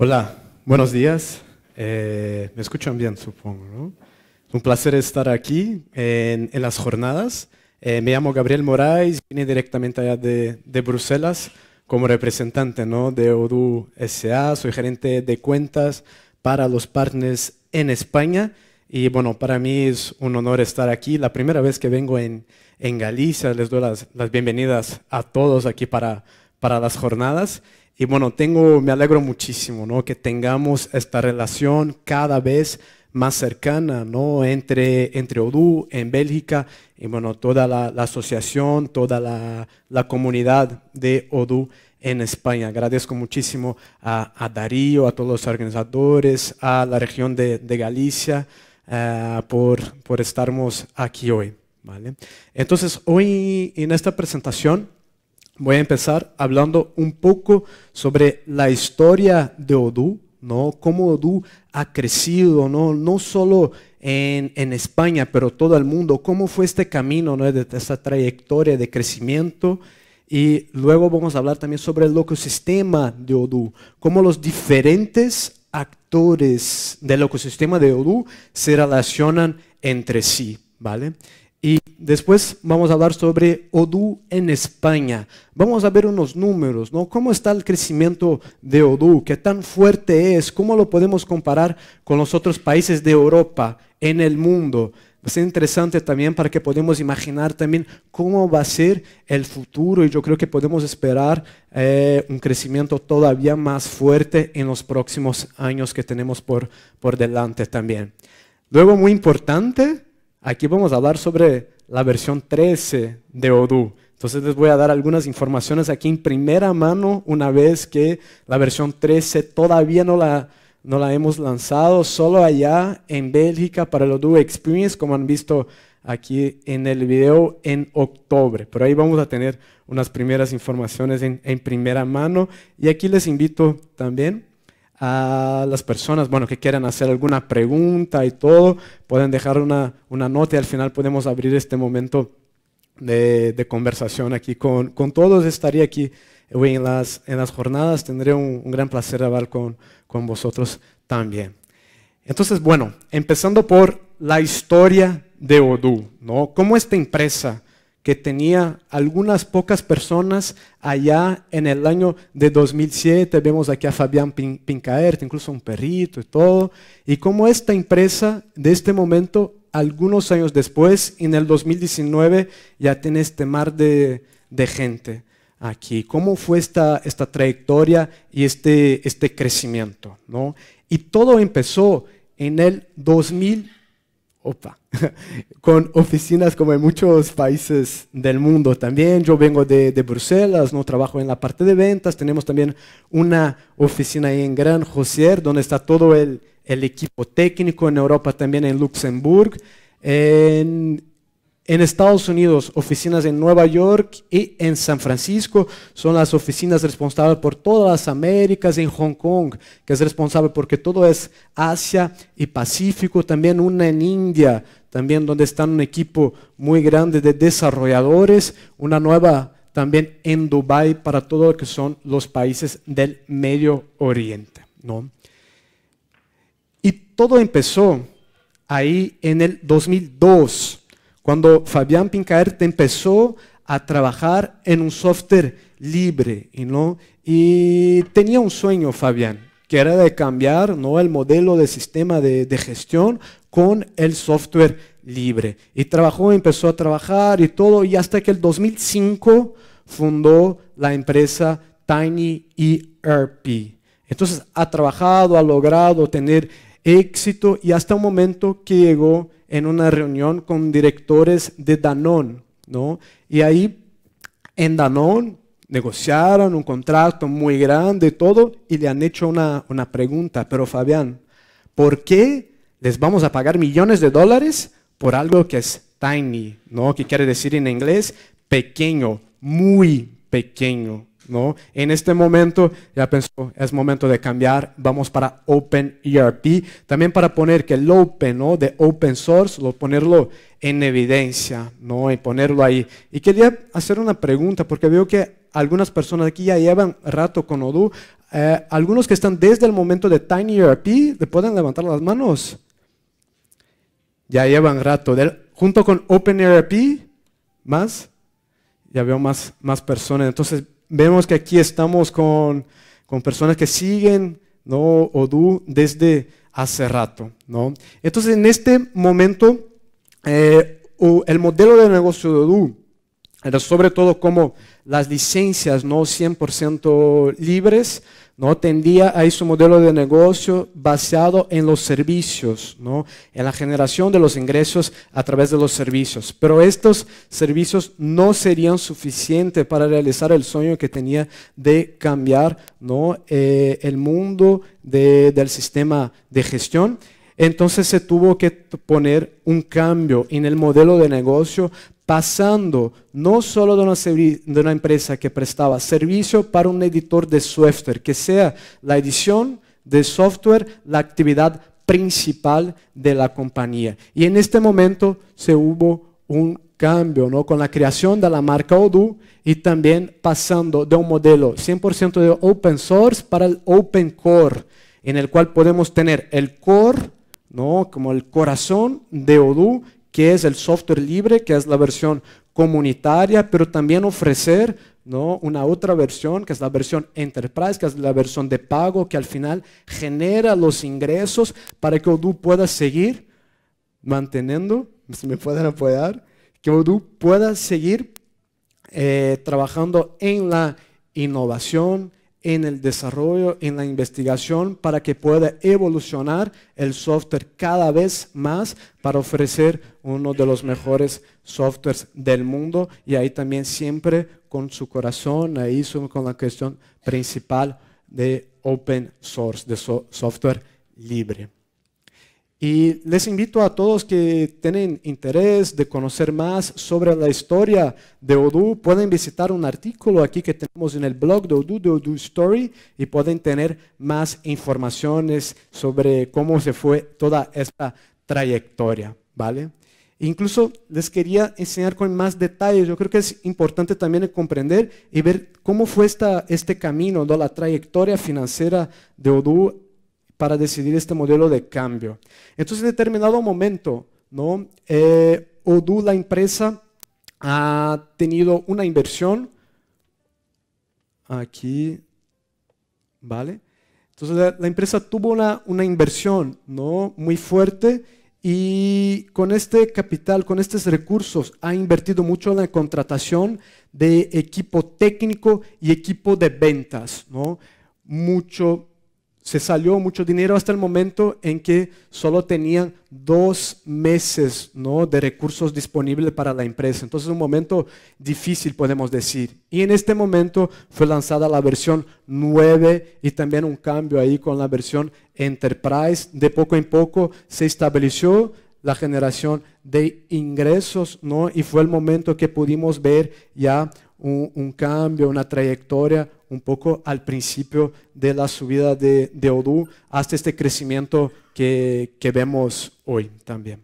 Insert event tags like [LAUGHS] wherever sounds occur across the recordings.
Hola, buenos días. Eh, me escuchan bien, supongo. un placer estar aquí en, las jornadas. Eh, me llamo Gabriel Moraes, vine directamente allá de, Bruselas como representante de Odu SA, soy gerente de cuentas para los partners en España. Y bueno, para mí es un honor estar aquí. La primera vez que vengo en, Galicia, les doy las, bienvenidas a todos aquí para, para las jornadas. Y bueno, tengo, me alegro muchísimo, Que tengamos esta relación cada vez más cercana, ¿no? Entre, entre Odoo en Bélgica y bueno, toda la, asociación, toda la, comunidad de Odu en España. Agradezco muchísimo a, Darío, a todos los organizadores, a la región de, Galicia eh, por, por estarmos aquí hoy, ¿vale? Entonces, hoy en esta presentación Voy a empezar hablando un poco sobre la historia de Odu, ¿no? Cómo Odu ha crecido, ¿no? No solo en, en España, pero todo el mundo. Cómo fue este camino, ¿no? De esta trayectoria de crecimiento. Y luego vamos a hablar también sobre el ecosistema de Odu, cómo los diferentes actores del ecosistema de Odu se relacionan entre sí, ¿vale? Y después vamos a hablar sobre Odu en España. Vamos a ver unos números, ¿no? ¿Cómo está el crecimiento de Odu? ¿Qué tan fuerte es? ¿Cómo lo podemos comparar con los otros países de Europa, en el mundo? Va a ser interesante también para que podamos imaginar también cómo va a ser el futuro y yo creo que podemos esperar eh, un crecimiento todavía más fuerte en los próximos años que tenemos por, por delante también. Luego, muy importante, Aquí vamos a hablar sobre la versión 13 de Odoo. Entonces les voy a dar algunas informaciones aquí en primera mano, una vez que la versión 13 todavía no la, no la hemos lanzado, solo allá en Bélgica para el Odoo Experience, como han visto aquí en el video en octubre. Pero ahí vamos a tener unas primeras informaciones en, en primera mano. Y aquí les invito también a las personas, bueno, que quieran hacer alguna pregunta y todo, pueden dejar una, nota y al final podemos abrir este momento de, conversación aquí con, todos. estaría aquí hoy en las, en las jornadas, tendré un, gran placer hablar con, con vosotros también. Entonces, bueno, empezando por la historia de Odoo, ¿no? ¿Cómo esta empresa que tenía algunas pocas personas allá en el año de 2007. Vemos aquí a Fabián Pincaert, incluso un perrito y todo. Y cómo esta empresa de este momento, algunos años después, en el 2019, ya tiene este mar de, gente aquí. ¿Cómo fue esta, esta trayectoria y este, este crecimiento? ¿no? Y todo empezó en el 2019. Opa. [LAUGHS] con oficinas como en muchos países del mundo también. Yo vengo de, Bruselas, no trabajo en la parte de ventas. Tenemos también una oficina en Gran Josier, donde está todo el, el equipo técnico en Europa, también en Luxemburgo. En en Estados Unidos, oficinas en Nueva York y en San Francisco son las oficinas responsables por todas las Américas, en Hong Kong, que es responsable porque todo es Asia y Pacífico, también una en India, también donde están un equipo muy grande de desarrolladores, una nueva también en Dubái para todo lo que son los países del Medio Oriente. Y todo empezó ahí en el 2002 cuando Fabián Pincaerte empezó a trabajar en un software libre, ¿no? Y tenía un sueño, Fabián, que era de cambiar ¿no? el modelo de sistema de, de, gestión con el software libre. Y trabajó, empezó a trabajar y todo, y hasta que el 2005 fundó la empresa Tiny ERP. Entonces ha trabajado, ha logrado tener éxito y hasta un momento que llegó en una reunión con directores de Danone, ¿no? Y ahí en Danone negociaron un contrato muy grande y todo, y le han hecho una, pregunta, pero Fabián, ¿por qué les vamos a pagar millones de dólares por algo que es tiny, ¿no? Que quiere decir en inglés pequeño, muy pequeño, en este momento ya pensó, es momento de cambiar, vamos para Open ERP, también para poner que el Open, ¿no? De Open Source, lo, ponerlo en evidencia, ¿no? Y ponerlo ahí. Y quería hacer una pregunta, porque veo que algunas personas aquí ya llevan rato con Odoo, eh, algunos que están desde el momento de Tiny ERP, ¿le pueden levantar las manos? Ya llevan rato, junto con Open ERP, más, ya veo más, más personas, entonces vemos que aquí estamos con, personas que siguen ¿no? desde hace rato. ¿no? Entonces, en este momento, eh, el modelo de negocio de Odoo, sobre todo como las licencias no 100% libres, ¿no? tendía a ese modelo de negocio basado en los servicios, ¿no? en la generación de los ingresos a través de los servicios. Pero estos servicios no serían suficientes para realizar el sueño que tenía de cambiar ¿no? Eh, el mundo del sistema de gestión. Entonces se tuvo que poner un cambio en el modelo de negocio pasando no solo de una, empresa que prestaba servicio para un editor de software, que sea la edición de software la actividad principal de la compañía. Y en este momento se hubo un cambio ¿no? con la creación de la marca Odoo y también pasando de un modelo 100% de open source para el open core, en el cual podemos tener el core, ¿no? como el corazón de Odoo, que es el software libre, que es la versión comunitaria, pero también ofrecer ¿no? una otra versión, que es la versión enterprise, que es la versión de pago, que al final genera los ingresos para que Odoo pueda seguir manteniendo, [LAUGHS] si me pueden apoyar, que Odoo pueda seguir eh, trabajando en la innovación, en el desarrollo, en la investigación, para que pueda evolucionar el software cada vez más para ofrecer uno de los mejores softwares del mundo y ahí también siempre con su corazón, ahí con la cuestión principal de open source, de software libre. Y les invito a todos que tienen interés de conocer más sobre la historia de Odoo, pueden visitar un artículo aquí que tenemos en el blog de Odoo, de Odoo Story, y pueden tener más informaciones sobre cómo se fue toda esta trayectoria, ¿vale? Incluso les quería enseñar con más detalles, yo creo que es importante también comprender y ver cómo fue esta, este camino, ¿no? la trayectoria financiera de Odoo para decidir este modelo de cambio. Entonces, en determinado momento, ¿no? Eh, la empresa, ha tenido una inversión. Aquí, ¿vale? Entonces, la, empresa tuvo una, una, inversión ¿no? muy fuerte y con este capital, con estos recursos, ha invertido mucho en la contratación de equipo técnico y equipo de ventas, ¿no? Mucho se salió mucho dinero hasta el momento en que solo tenían dos meses ¿no? de recursos disponibles para la empresa. Entonces un momento difícil podemos decir. Y en este momento fue lanzada la versión 9 y también un cambio ahí con la versión Enterprise. De poco en poco se estableció la generación de ingresos ¿no? y fue el momento que pudimos ver ya un, un cambio, una trayectoria un poco al principio de la subida de, de Odu hasta este crecimiento que, que vemos hoy también.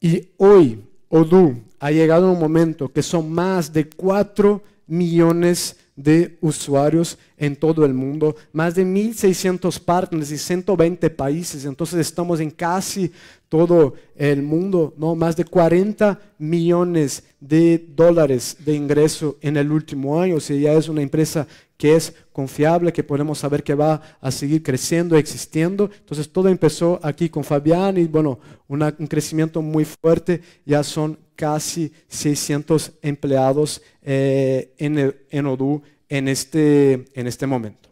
Y hoy Odu ha llegado a un momento que son más de 4 millones de de usuarios en todo el mundo, más de 1.600 partners y 120 países, entonces estamos en casi todo el mundo, ¿no? más de 40 millones de dólares de ingreso en el último año, o sea, ya es una empresa que es confiable, que podemos saber que va a seguir creciendo, existiendo. Entonces todo empezó aquí con Fabián y bueno, un crecimiento muy fuerte, ya son casi 600 empleados eh, en, en en este, en este momento.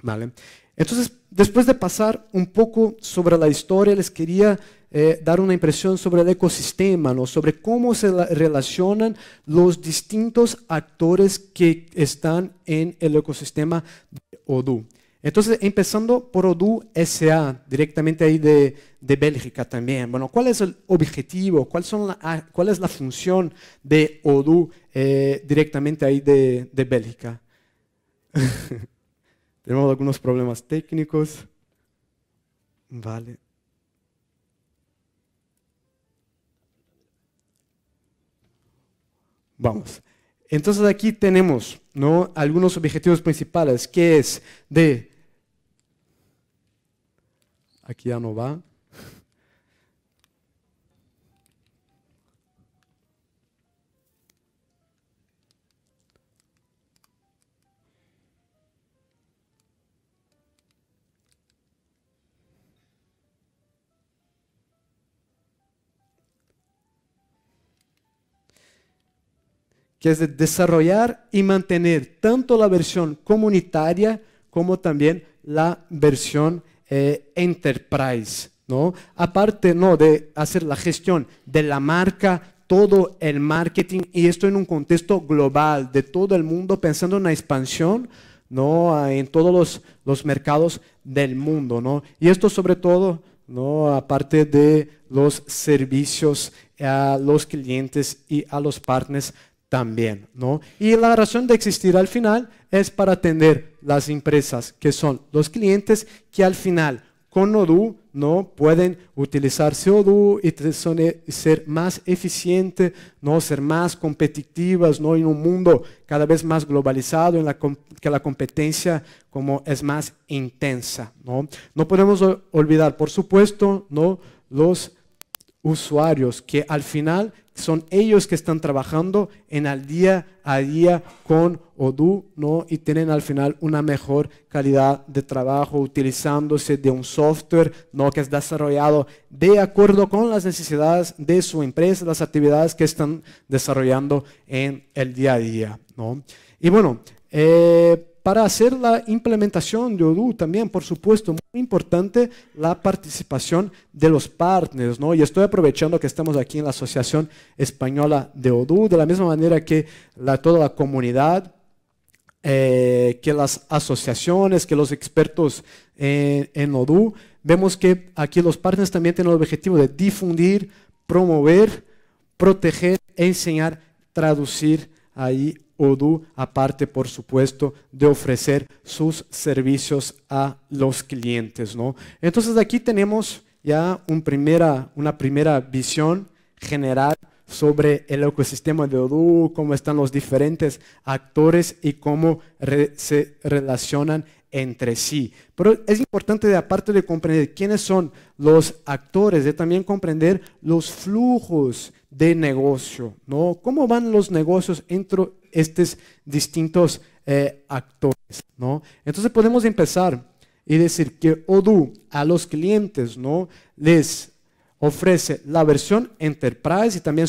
¿Vale? Entonces, después de pasar un poco sobre la historia, les quería eh, dar una impresión sobre el ecosistema, sobre cómo se relacionan los distintos actores que están en el ecosistema de Odoo. Entonces, empezando por Odoo SA, directamente ahí de, de, Bélgica también. Bueno, ¿cuál es el objetivo? ¿Cuál, ah, es la función de Odu eh, directamente ahí de, de Bélgica? [LAUGHS] Tenemos algunos problemas técnicos. Vale. Vamos. Entonces aquí tenemos ¿no? algunos objetivos principales, que es de aquí ya no va. que es de desarrollar y mantener tanto la versión comunitaria como también la versión eh, enterprise, ¿no? Aparte, ¿no? De hacer la gestión de la marca, todo el marketing, y esto en un contexto global, de todo el mundo pensando en la expansión, ¿no? Ah, en todos los, los mercados del mundo, ¿no? Y esto sobre todo, ¿no? Aparte de los servicios a los clientes y a los partners también, ¿no? Y la razón de existir al final es para atender las empresas, que son los clientes que al final con Odoo no pueden utilizar Odoo y e- ser más eficientes, no ser más competitivas, no en un mundo cada vez más globalizado en la que la competencia como es más intensa, ¿no? No podemos olvidar, por supuesto, no los usuarios que al final son ellos que están trabajando en el día a día con Odoo ¿no? y tienen al final una mejor calidad de trabajo utilizándose de un software ¿no? que es desarrollado de acuerdo con las necesidades de su empresa, las actividades que están desarrollando en el día a día. ¿no? Y bueno, eh, para hacer la implementación de Odoo también, por supuesto, muy importante la participación de los partners, ¿no? Y estoy aprovechando que estamos aquí en la Asociación Española de Odoo, de la misma manera que toda la comunidad, eh, que las asociaciones, que los expertos en Odoo, vemos que aquí los partners también tienen el objetivo de difundir, promover, proteger, e enseñar, traducir ahí Odu, aparte, por supuesto, de ofrecer sus servicios a los clientes. ¿no? Entonces aquí tenemos ya una primera visión general sobre el ecosistema de Odu, cómo están los diferentes actores y cómo se relacionan entre sí. Pero es importante, aparte de comprender quiénes son los actores, de también comprender los flujos de negocio, ¿no? ¿Cómo van los negocios dentro, estos distintos eh, actores, ¿no? Entonces podemos empezar y decir que Odoo a los clientes, ¿no? Les ofrece la versión Enterprise y también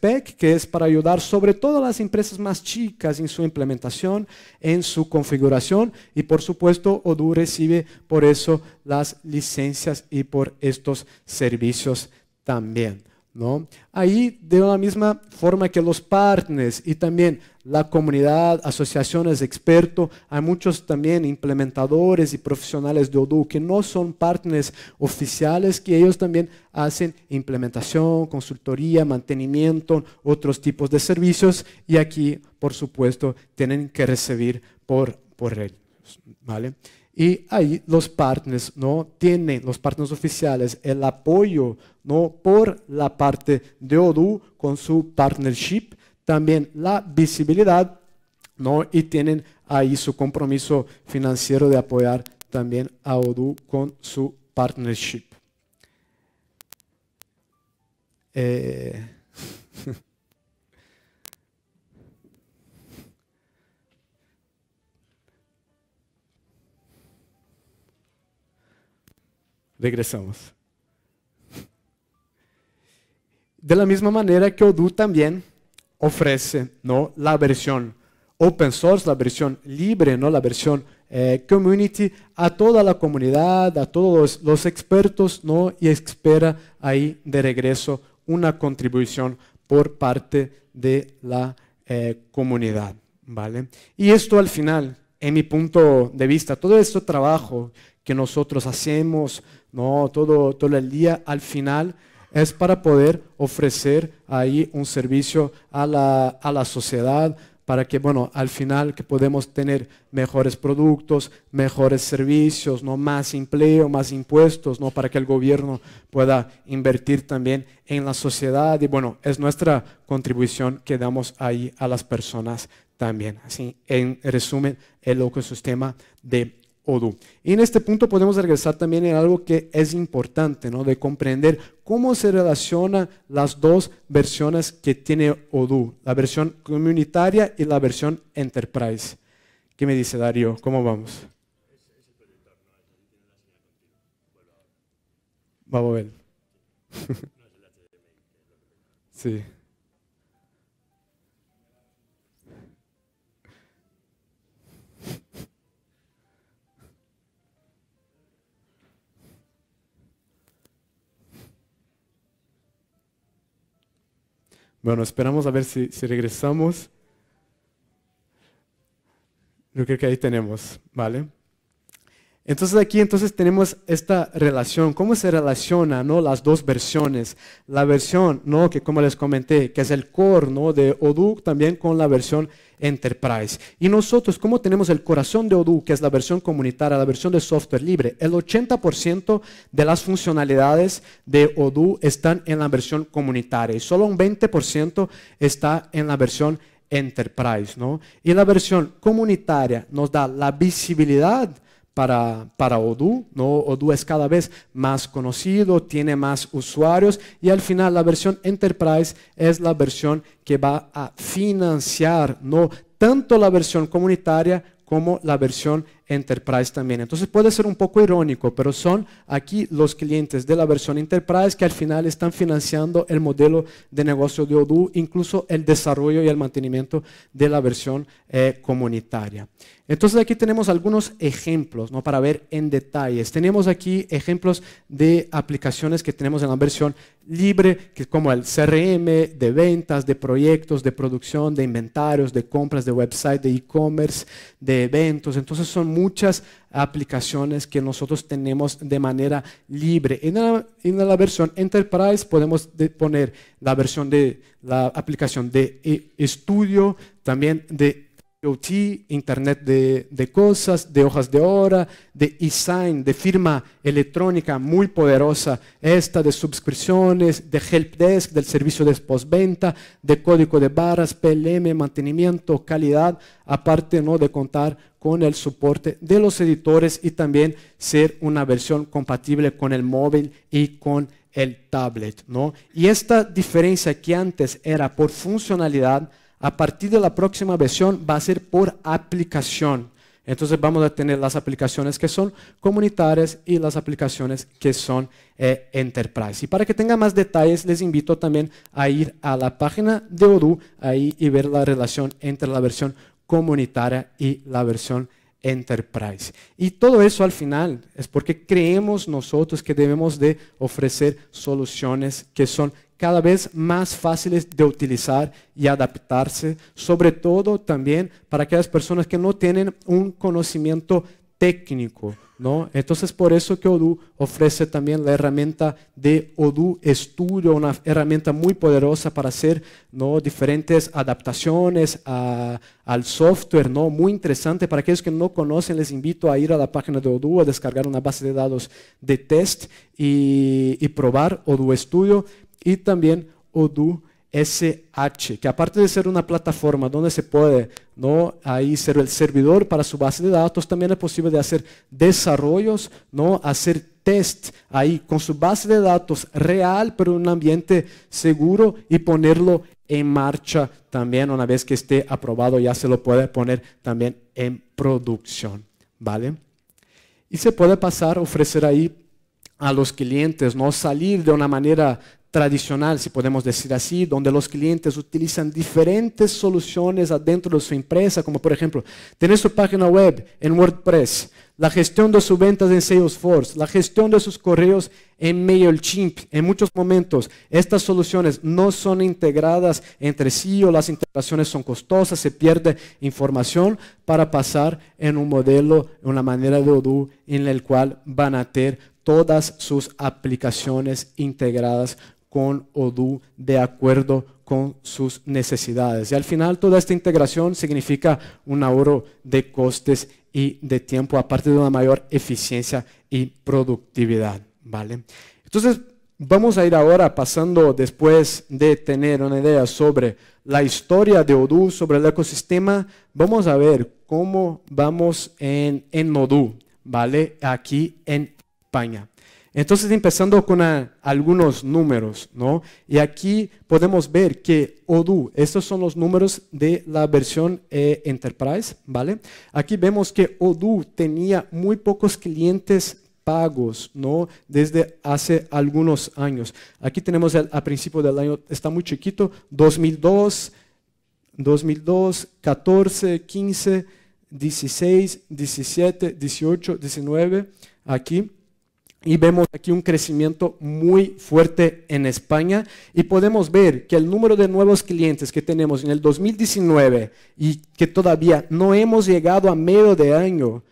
Pack que es para ayudar sobre todo a las empresas más chicas en su implementación, en su configuración y por supuesto Odoo recibe por eso las licencias y por estos servicios también. ¿no? Ahí, de la misma forma que los partners y también la comunidad, asociaciones, expertos, hay muchos también implementadores y profesionales de Odoo que no son partners oficiales, que ellos también hacen implementación, consultoría, mantenimiento, otros tipos de servicios y aquí, por supuesto, tienen que recibir por, por ellos, ¿vale? Y ahí los partners no tienen, los partners oficiales, el apoyo no por la parte de ODU con su partnership, también la visibilidad no y tienen ahí su compromiso financiero de apoyar también a ODU con su partnership. Eh, [LAUGHS] Regresamos. De la misma manera que Odoo también ofrece ¿no? la versión open source, la versión libre, ¿no? la versión eh, community, a toda la comunidad, a todos los, expertos, ¿no? y espera ahí de regreso una contribución por parte de la eh, comunidad. ¿vale? Y esto al final en mi punto de vista, todo este trabajo que nosotros hacemos ¿no? todo, todo el día, al final es para poder ofrecer ahí un servicio a la, sociedad, para que, bueno, al final que podemos tener mejores productos, mejores servicios, ¿no? más empleo, más impuestos, ¿no? para que el gobierno pueda invertir también en la sociedad. Y bueno, es nuestra contribución que damos ahí a las personas también. Así, en resumen, el ecosistema de Odoo. Y en este punto podemos regresar también en algo que es importante, ¿no? De comprender cómo se relacionan las dos versiones que tiene Odoo, la versión comunitaria y la versión enterprise. ¿Qué me dice Darío? ¿Cómo vamos? Vamos a ver. [LAUGHS] Sí. Bueno, esperamos a ver si, regresamos. Lo creo que ahí tenemos, ¿vale? Entonces aquí entonces tenemos esta relación, cómo se relacionan ¿no? las dos versiones. La versión, ¿no? que como les comenté, que es el core de Odoo, también con la versión Enterprise. Y nosotros, ¿cómo tenemos el corazón de Odoo, que es la versión comunitaria, la versión de software libre? El 80% de las funcionalidades de Odoo están en la versión comunitaria y solo un 20% está en la versión Enterprise, ¿no? Y la versión comunitaria nos da la visibilidad para, para Odoo. ¿no? Odoo es cada vez más conocido, tiene más usuarios y al final la versión Enterprise es la versión que va a financiar ¿no? tanto la versión comunitaria como la versión Enterprise también. Entonces puede ser un poco irónico, pero son aquí los clientes de la versión Enterprise que al final están financiando el modelo de negocio de Odoo, incluso el desarrollo y el mantenimiento de la versión eh, comunitaria. Entonces aquí tenemos algunos ejemplos ¿no? para ver en detalles. Tenemos aquí ejemplos de aplicaciones que tenemos en la versión libre, que como el CRM, de ventas, de proyectos, de producción, de inventarios, de compras, de website, de e-commerce, de eventos. Entonces son muchas aplicaciones que nosotros tenemos de manera libre. En la, en la versión Enterprise podemos poner la versión de la aplicación de eh, estudio, también de IoT, Internet de, cosas, de hojas de hora, de e-sign, de firma electrónica muy poderosa, esta de suscripciones, de desk, del servicio de postventa, de código de barras, PLM, mantenimiento, calidad, aparte ¿no? de contar con el soporte de los editores y también ser una versión compatible con el móvil y con el tablet. Y esta diferencia que antes era por funcionalidad, a partir de la próxima versión va a ser por aplicación. Entonces vamos a tener las aplicaciones que son comunitarias y las aplicaciones que son eh, enterprise. Y para que tenga más detalles, les invito también a ir a la página de Odoo ahí y ver la relación entre la versión comunitaria y la versión enterprise. Y todo eso al final es porque creemos nosotros que debemos de ofrecer soluciones que son cada vez más fáciles de utilizar y adaptarse, sobre todo también para aquellas personas que no tienen un conocimiento técnico, ¿no? Entonces por eso que Odoo ofrece también la herramienta de Odoo Studio, una herramienta muy poderosa para hacer ¿no? diferentes adaptaciones al software, ¿no? Muy interesante para aquellos que no conocen, les invito a ir a la página de Odoo a descargar una base de datos de test y, y probar Odoo Studio y también Odoo SH, que aparte de ser una plataforma donde se puede ¿no? ahí ser el servidor para su base de datos, también es posible de hacer desarrollos, ¿no? hacer test ahí con su base de datos real, pero en un ambiente seguro y ponerlo en marcha también una vez que esté aprobado, ya se lo puede poner también en producción, ¿vale? Y se puede pasar a ofrecer ahí a los clientes, ¿no? Salir de una manera tradicional, si podemos decir así, donde los clientes utilizan diferentes soluciones adentro de su empresa, como por ejemplo, tener su página web en WordPress, la gestión de sus ventas en Salesforce, la gestión de sus correos en MailChimp. En muchos momentos, estas soluciones no son integradas entre sí o las integraciones son costosas, se pierde información para pasar en un modelo, en una manera de Odoo en el cual van a tener todas sus aplicaciones integradas con Odu de acuerdo con sus necesidades. Y al final toda esta integración significa un ahorro de costes y de tiempo, aparte de una mayor eficiencia y productividad. ¿vale? Entonces, vamos a ir ahora pasando después de tener una idea sobre la historia de Odu sobre el ecosistema, vamos a ver cómo vamos en, en ¿vale? Aquí en España. Entonces, empezando con algunos números, ¿no? Y aquí podemos ver que Odoo, estos son los números de la versión eh, Enterprise, ¿vale? Aquí vemos que Odoo tenía muy pocos clientes pagos, ¿no? Desde hace algunos años. Aquí tenemos a principio del año, está muy chiquito, 2002, 2002, 14, 15, 16, 17, 18, 19, aquí. Y vemos aquí un crecimiento muy fuerte en España y podemos ver que el número de nuevos clientes que tenemos en el 2019 y que todavía no hemos llegado a medio de año,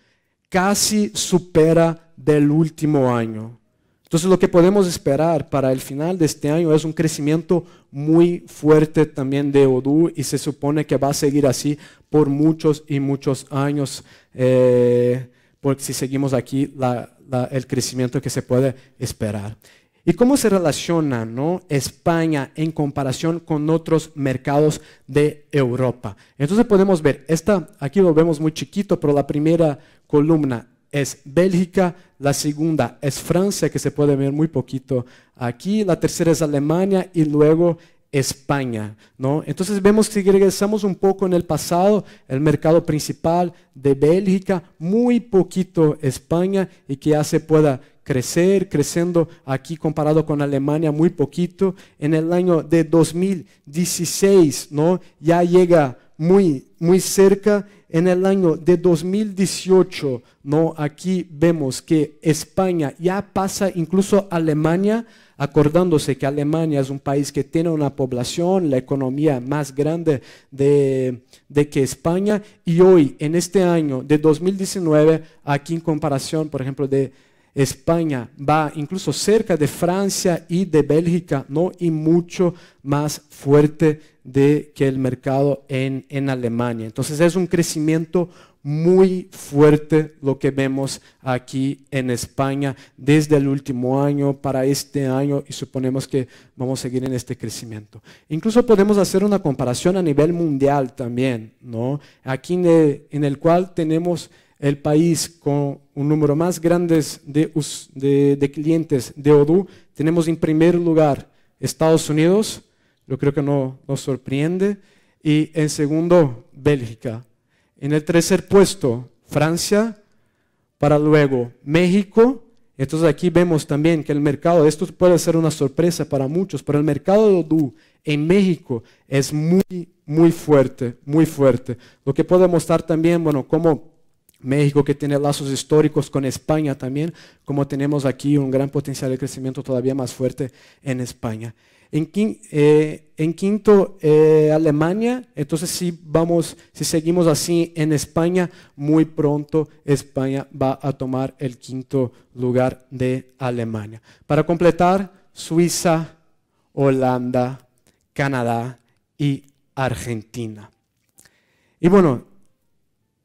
casi supera del último año. Entonces lo que podemos esperar para el final de este año es un crecimiento muy fuerte también de Odoo y se supone que va a seguir así por muchos y muchos años, eh, porque si seguimos aquí la, el crecimiento que se puede esperar. ¿Y cómo se relaciona ¿no? España en comparación con otros mercados de Europa? Entonces podemos ver, esta, aquí lo vemos muy chiquito, pero la primera columna es Bélgica, la segunda es Francia, que se puede ver muy poquito aquí, la tercera es Alemania y luego España. ¿no? Entonces vemos que si regresamos un poco en el pasado, el mercado principal de Bélgica, muy poquito España y que ya se pueda crecer, creciendo aquí comparado con Alemania muy poquito. En el año de 2016 ¿no? ya llega muy, muy cerca. En el año de 2018, ¿no? aquí vemos que España ya pasa incluso Alemania, acordándose que Alemania es un país que tiene una población, la economía más grande de, que España, y hoy, en este año de 2019, aquí en comparación, por ejemplo, de España va incluso cerca de Francia y de Bélgica, ¿no? Y mucho más fuerte de que el mercado en, en Alemania. Entonces es un crecimiento muy fuerte lo que vemos aquí en España desde el último año para este año y suponemos que vamos a seguir en este crecimiento. Incluso podemos hacer una comparación a nivel mundial también, ¿no? Aquí en el, en el cual tenemos el país con un número más grande de, de, clientes de Odoo. Tenemos en primer lugar Estados Unidos, yo creo que no nos sorprende, y en segundo Bélgica. En el tercer puesto Francia, para luego México. Entonces aquí vemos también que el mercado, esto puede ser una sorpresa para muchos, pero el mercado de Odoo en México es muy, muy fuerte, muy fuerte. Lo que puede mostrar también, bueno, cómo México que tiene lazos históricos con España también, como tenemos aquí un gran potencial de crecimiento todavía más fuerte en España. En, eh, quinto, eh, Alemania, entonces si vamos, si seguimos así en España, muy pronto España va a tomar el quinto lugar de Alemania. Para completar, Suiza, Holanda, Canadá y Argentina. Y bueno,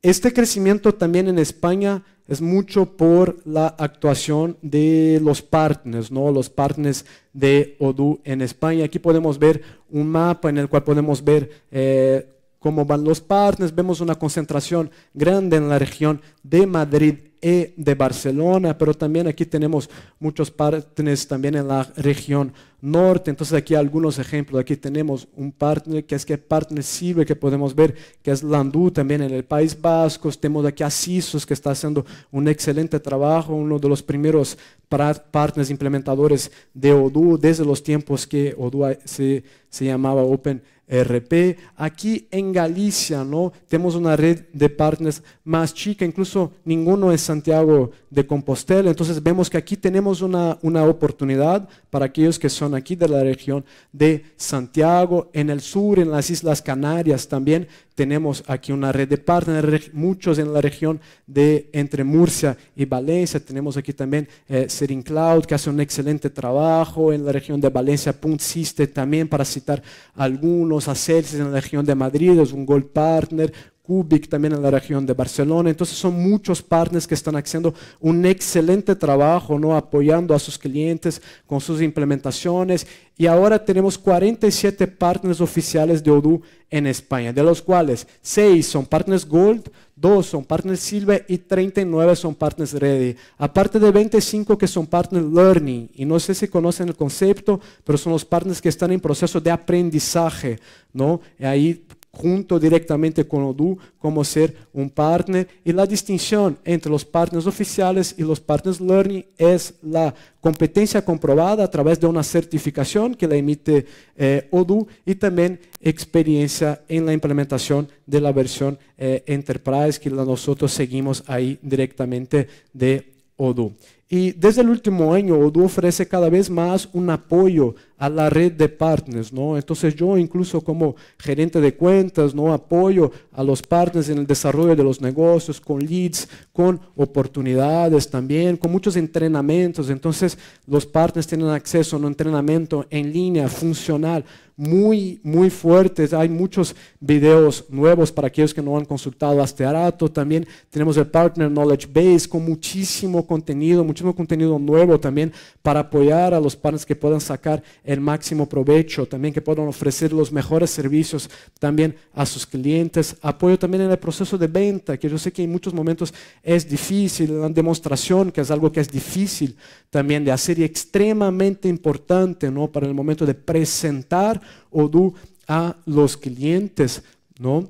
este crecimiento también en España es mucho por la actuación de los partners, ¿no? los partners de ODU en España. Aquí podemos ver un mapa en el cual podemos ver eh, cómo van los partners. Vemos una concentración grande en la región de Madrid y de Barcelona, pero también aquí tenemos muchos partners también en la región norte. Entonces aquí algunos ejemplos. Aquí tenemos un partner que es que partner sirve, que podemos ver que es Landú también en el País Vasco. Tenemos aquí a CISOS que está haciendo un excelente trabajo, uno de los primeros partners implementadores de Odu desde los tiempos que Odu se, se llamaba Open RP. Aquí en Galicia, ¿no? Tenemos una red de partners más chica, incluso ninguno es Santiago de Compostela. Entonces vemos que aquí tenemos una, una oportunidad para aquellos que son aquí de la región de Santiago, en el sur, en las Islas Canarias también, tenemos aquí una red de partners, muchos en la región de entre Murcia y Valencia. Tenemos aquí también eh, Serin Cloud, que hace un excelente trabajo en la región de Valencia, Punt también, para citar algunos, Celsius en la región de Madrid, es un gold partner, Cubic también en la región de Barcelona. Entonces son muchos partners que están haciendo un excelente trabajo, ¿no? apoyando a sus clientes con sus implementaciones. Y ahora tenemos 47 partners oficiales de Odoo en España, de los cuales 6 son partners Gold, 2 son partners Silver y 39 son partners Ready. Aparte de 25 que son partners Learning. Y no sé si conocen el concepto, pero son los partners que están en proceso de aprendizaje. ¿no? Y ahí junto directamente con Odoo como ser un partner y la distinción entre los partners oficiales y los partners learning es la competencia comprobada a través de una certificación que la emite eh, Odoo y también experiencia en la implementación de la versión eh, Enterprise que nosotros seguimos ahí directamente de Odoo. Y desde el último año, Odoo ofrece cada vez más un apoyo a la red de partners, ¿no? Entonces yo incluso como gerente de cuentas, ¿no? Apoyo a los partners en el desarrollo de los negocios, con leads, con oportunidades también, con muchos entrenamientos. Entonces los partners tienen acceso a un entrenamiento en línea, funcional, muy, muy fuertes. Hay muchos videos nuevos para aquellos que no han consultado hasta rato. También tenemos el Partner Knowledge Base con muchísimo contenido, muchísimo contenido nuevo también para apoyar a los partners que puedan sacar el máximo provecho, también que puedan ofrecer los mejores servicios también a sus clientes. Apoyo también en el proceso de venta, que yo sé que en muchos momentos es difícil, la demostración, que es algo que es difícil también de hacer y extremadamente importante ¿no? para el momento de presentar Odoo a los clientes. ¿no?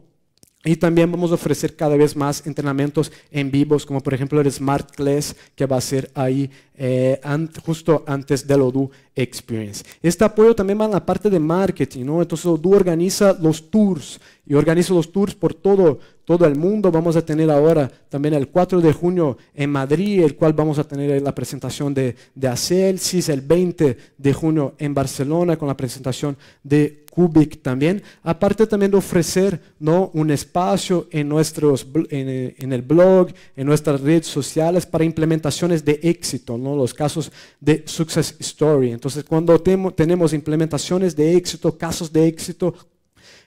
Y también vamos a ofrecer cada vez más entrenamientos en vivos, como por ejemplo el Smart Class, que va a ser ahí eh, justo antes la Odoo Experience. Este apoyo también va en la parte de marketing, ¿no? Entonces Odoo organiza los tours y organiza los tours por todo, todo el mundo. Vamos a tener ahora también el 4 de junio en Madrid, el cual vamos a tener la presentación de, de Acelsis, el 20 de junio en Barcelona con la presentación de CUBIC también, aparte también de ofrecer ¿no? un espacio en, nuestros, eh, en, el blog, en nuestras redes sociales para implementaciones de éxito, ¿no? los casos de success story. Entonces, cuando tenemos implementaciones de éxito, casos de éxito,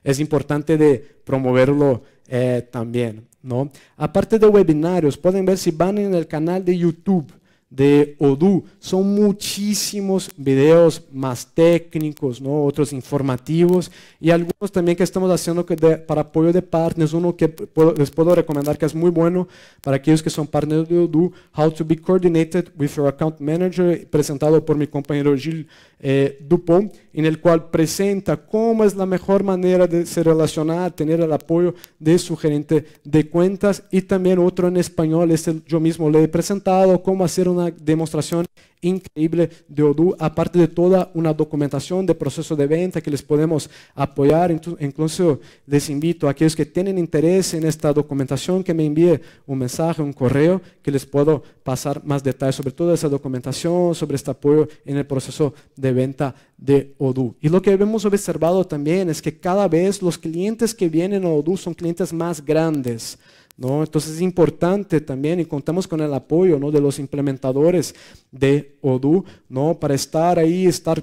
es importante de promoverlo eh, también. ¿no? Aparte de webinarios, pueden ver si van en el canal de YouTube de Odu Son muchísimos videos más técnicos, ¿no? otros informativos y algunos también que estamos haciendo que de, para apoyo de partners. Uno que puedo, les puedo recomendar que es muy bueno para aquellos que son partners de Odu. How to be Coordinated with Your Account Manager, presentado por mi compañero Gil Eh, Dupont, en el cual presenta cómo es la mejor manera de se relacionar, tener el apoyo de su gerente de cuentas y también otro en español, este yo mismo le he presentado, cómo hacer una demostración increíble de Odoo, aparte de toda una documentación de proceso de venta que les podemos apoyar. Incluso les invito a aquellos que tienen interés en esta documentación que me envíe un mensaje, un correo, que les puedo pasar más detalles sobre toda esa documentación, sobre este apoyo en el proceso de venta de Odoo. Y lo que hemos observado también es que cada vez los clientes que vienen a Odoo son clientes más grandes. Entonces es importante también y contamos con el apoyo ¿no? de los implementadores de Odoo, ¿no? Para estar ahí, estar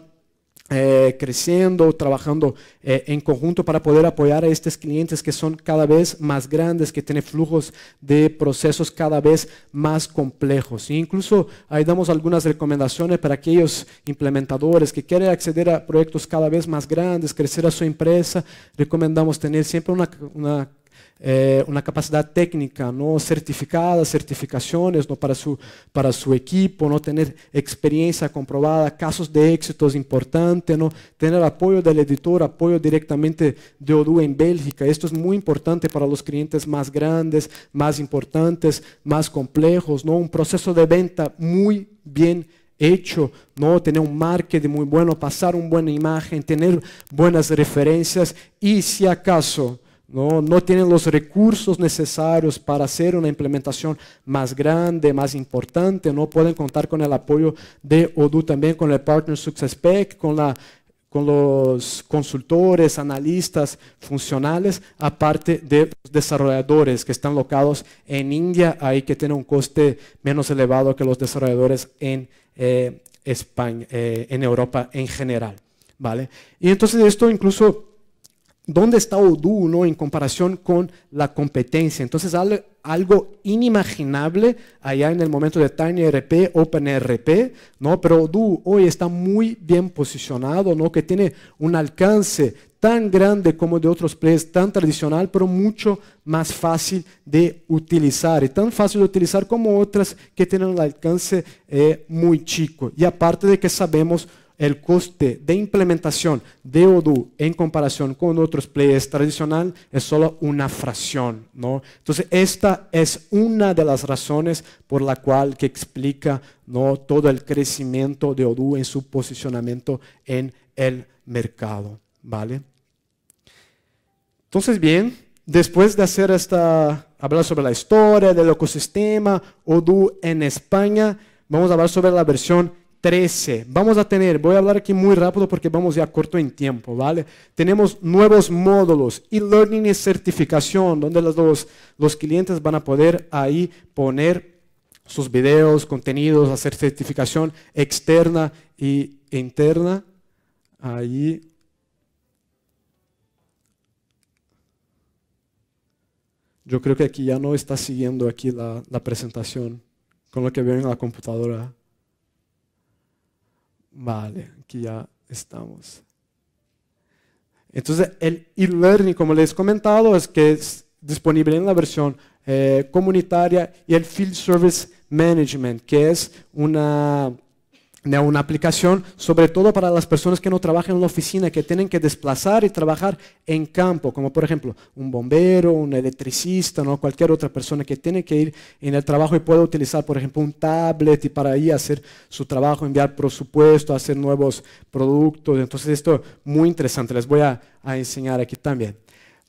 eh, creciendo, trabajando eh, en conjunto para poder apoyar a estos clientes que son cada vez más grandes, que tienen flujos de procesos cada vez más complejos. E incluso ahí damos algunas recomendaciones para aquellos implementadores que quieren acceder a proyectos cada vez más grandes, crecer a su empresa. Recomendamos tener siempre una eh, una capacidad técnica no certificada, certificaciones ¿no? Para, su, para su equipo, no tener experiencia comprobada, casos de éxito importantes, ¿no? tener apoyo del editor, apoyo directamente de Odoo en Bélgica. Esto es muy importante para los clientes más grandes, más importantes, más complejos, ¿no? un proceso de venta muy bien hecho, ¿no? tener un marketing muy bueno, pasar una buena imagen, tener buenas referencias y si acaso no, tienen los recursos necesarios para hacer una implementación más grande, más importante, no pueden contar con el apoyo de ODU también, con el Partner Success Pack, con, la, con los consultores, analistas funcionales, aparte de los desarrolladores que están locados en India, ahí que tiene un coste menos elevado que los desarrolladores en eh, España, eh, en Europa en general. ¿vale? Y entonces esto incluso ¿Dónde está ODU no, en comparación con la competencia? Entonces, algo inimaginable allá en el momento de TinyRP, OpenRP, ¿no? pero Odoo hoy está muy bien posicionado, ¿no? que tiene un alcance tan grande como de otros players, tan tradicional, pero mucho más fácil de utilizar y tan fácil de utilizar como otras que tienen un alcance eh, muy chico. Y aparte de que sabemos el coste de implementación de Odoo en comparación con otros players tradicionales es solo una fracción. ¿no? Entonces, esta es una de las razones por la cual que explica ¿no? todo el crecimiento de Odoo en su posicionamiento en el mercado. ¿vale? Entonces, bien, después de hacer esta, hablar sobre la historia del ecosistema Odoo en España, vamos a hablar sobre la versión 13. Vamos a tener, voy a hablar aquí muy rápido porque vamos ya corto en tiempo, ¿vale? Tenemos nuevos módulos, e-learning y certificación, donde los, los clientes van a poder ahí poner sus videos, contenidos, hacer certificación externa y interna. Ahí. Yo creo que aquí ya no está siguiendo aquí la, la presentación con lo que veo en la computadora. Vale, aquí ya estamos. Entonces, el e-learning, como les he comentado, es que es disponible en la versión eh, comunitaria y el Field Service Management, que es una de una aplicación, sobre todo para las personas que no trabajan en la oficina, que tienen que desplazar y trabajar en campo, como por ejemplo un bombero, un electricista, ¿no? cualquier otra persona que tiene que ir en el trabajo y puede utilizar, por ejemplo, un tablet y para ahí hacer su trabajo, enviar presupuesto, hacer nuevos productos. Entonces esto es muy interesante, les voy a, a enseñar aquí también.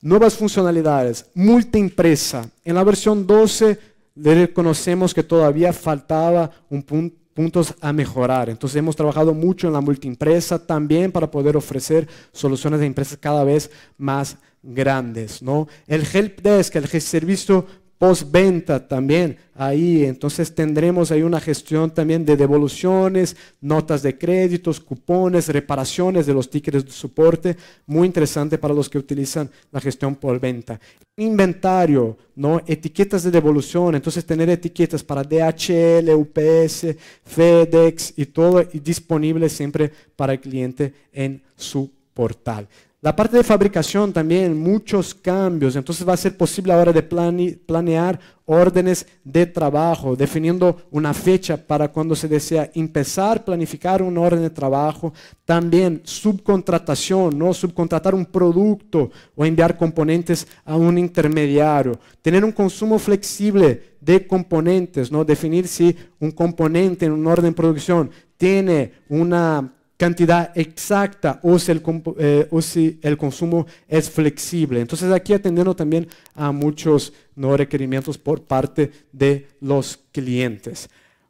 Nuevas funcionalidades, multiempresa. En la versión 12 reconocemos que todavía faltaba un punto puntos a mejorar. Entonces hemos trabajado mucho en la multiimpresa también para poder ofrecer soluciones de empresas cada vez más grandes. ¿no? El help desk, el servicio postventa también ahí. Entonces tendremos ahí una gestión también de devoluciones, notas de créditos, cupones, reparaciones de los tickets de soporte. Muy interesante para los que utilizan la gestión por venta. Inventario, ¿no? Etiquetas de devolución. Entonces tener etiquetas para DHL, UPS, FedEx y todo y disponible siempre para el cliente en su portal. La parte de fabricación también, muchos cambios, entonces va a ser posible ahora de planear órdenes de trabajo, definiendo una fecha para cuando se desea empezar, planificar un orden de trabajo, también subcontratación, ¿no? subcontratar un producto o enviar componentes a un intermediario, tener un consumo flexible de componentes, ¿no? definir si un componente en un orden de producción tiene una cantidad exacta eh, o si el, consumo es flexible. Entonces aquí atendiendo también a muchos no requerimientos por parte de los clientes.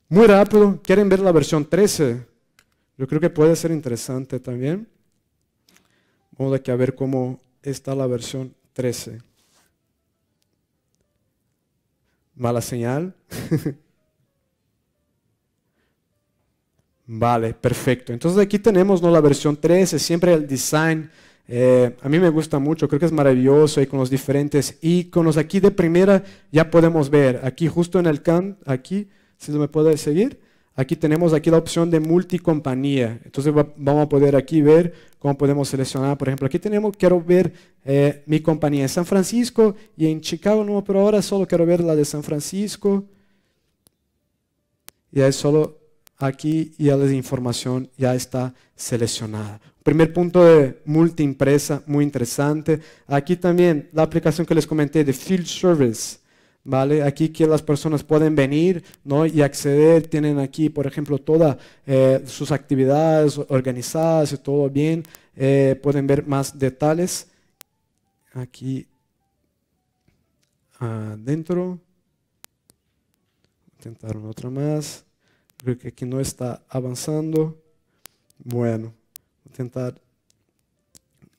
Muy rápido, ¿quieren ver la versión 13? Yo creo que puede ser interesante también. Vamos aquí a ver cómo está la versión 13. Mala señal. [LAUGHS] Vale, perfecto. Entonces aquí tenemos ¿no? la versión 13, siempre el design. Eh, a mí me gusta mucho, creo que es maravilloso y con los diferentes iconos. Aquí de primera ya podemos ver, aquí justo en el can, aquí, si me puede seguir, aquí tenemos aquí la opción de multicompañía. Entonces vamos a poder aquí ver cómo podemos seleccionar, por ejemplo, aquí tenemos, quiero ver eh, mi compañía en San Francisco y en Chicago, no, pero ahora solo quiero ver la de San Francisco. Y ahí solo aquí ya la información ya está seleccionada. Primer punto de multiimpresa muy interesante. Aquí también la aplicación que les comenté de Field Service. ¿Vale? Aquí que las personas pueden venir ¿no? y acceder, tienen aquí, por ejemplo, todas eh, sus actividades organizadas y todo bien, eh, pueden ver más detalles aquí adentro. intentar otra más. Creo que aquí no está avanzando. Bueno, voy a intentar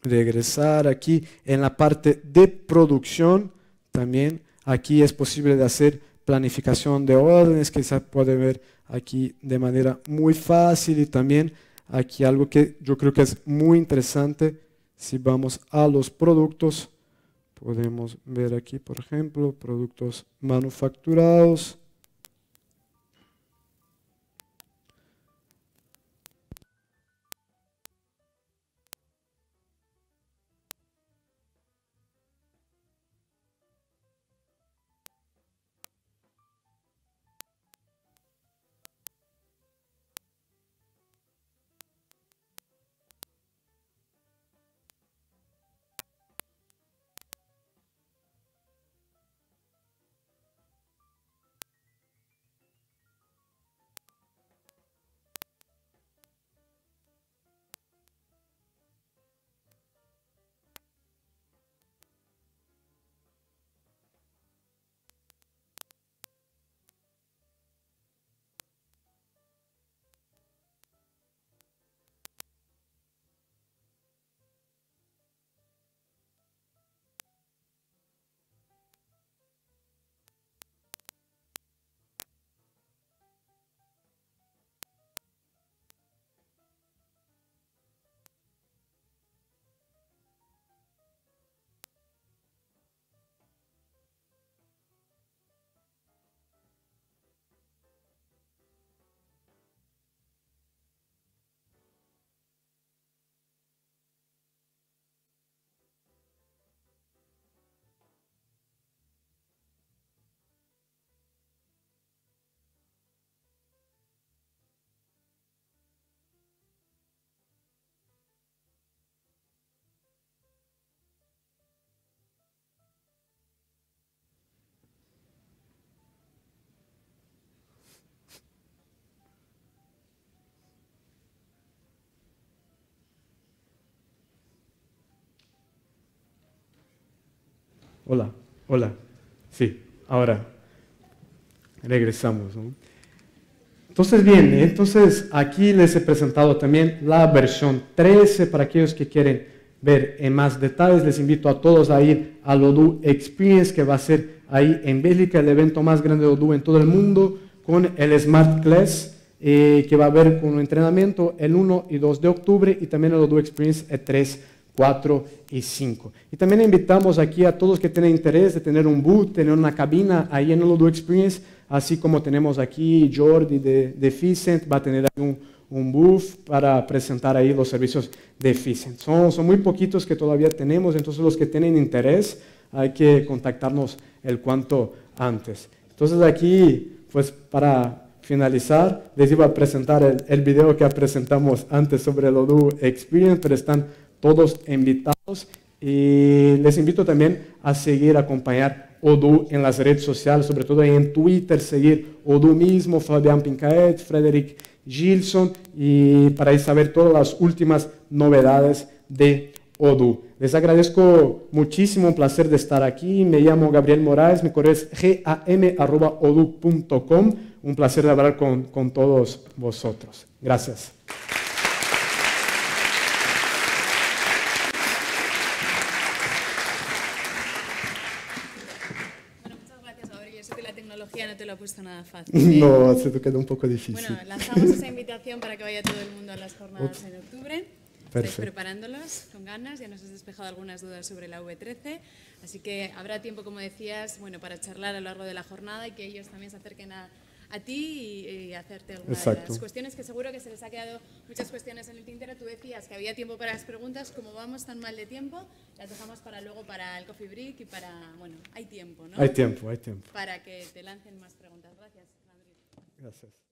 regresar aquí en la parte de producción también. Aquí es posible de hacer planificación de órdenes que se puede ver aquí de manera muy fácil y también aquí algo que yo creo que es muy interesante. Si vamos a los productos, podemos ver aquí, por ejemplo, productos manufacturados. Hola, hola. Sí, ahora regresamos. Entonces, bien, entonces aquí les he presentado también la versión 13 para aquellos que quieren ver en más detalles. Les invito a todos a ir al Odoo Experience que va a ser ahí en Bélgica, el evento más grande de Odoo en todo el mundo, con el Smart Class. Eh, que va a haber con un entrenamiento el 1 y 2 de octubre y también el Odoo Experience el 3 4 y 5. Y también invitamos aquí a todos que tienen interés de tener un boot, tener una cabina ahí en el Ludo Experience, así como tenemos aquí Jordi de, Deficent va a tener un, un booth para presentar ahí los servicios de Deficent. Son, muy poquitos que todavía tenemos, entonces los que tienen interés hay que contactarnos el cuanto antes. Entonces aquí, pues para finalizar, les iba a presentar el, el video que presentamos antes sobre el Odoo Experience, pero están todos invitados. Y les invito también a seguir, acompañar Odu en las redes sociales, sobre todo en Twitter, seguir Odu mismo, Fabián Pincaet, Frederick Gilson, y para saber todas las últimas novedades de Odu. Les agradezco muchísimo, un placer de estar aquí. Me llamo Gabriel Moraes, mi correo es gam.odu.com. Un placer de hablar con, con todos vosotros. Gracias. puesto nada fácil. [LAUGHS] No, ¿eh? se te quedó un poco difícil. Bueno, lanzamos esa invitación para que vaya todo el mundo a las jornadas en octubre. preparándolos preparándolos con ganas, ya nos has despejado algunas dudas sobre la V13, así que habrá tiempo, como decías, bueno, para charlar a lo largo de la jornada y que ellos también se acerquen a, a ti y, hacerte algunas cuestiones que seguro que se les ha quedado muchas cuestiones en el tintero. Tú decías que había tiempo para las preguntas, como vamos tan mal de tiempo, las dejamos para luego para el coffee break y para, bueno, hay tiempo, ¿no? Hay tiempo, hay tiempo. Para que te lancen más preguntas. Gracias, Madrid. Gracias.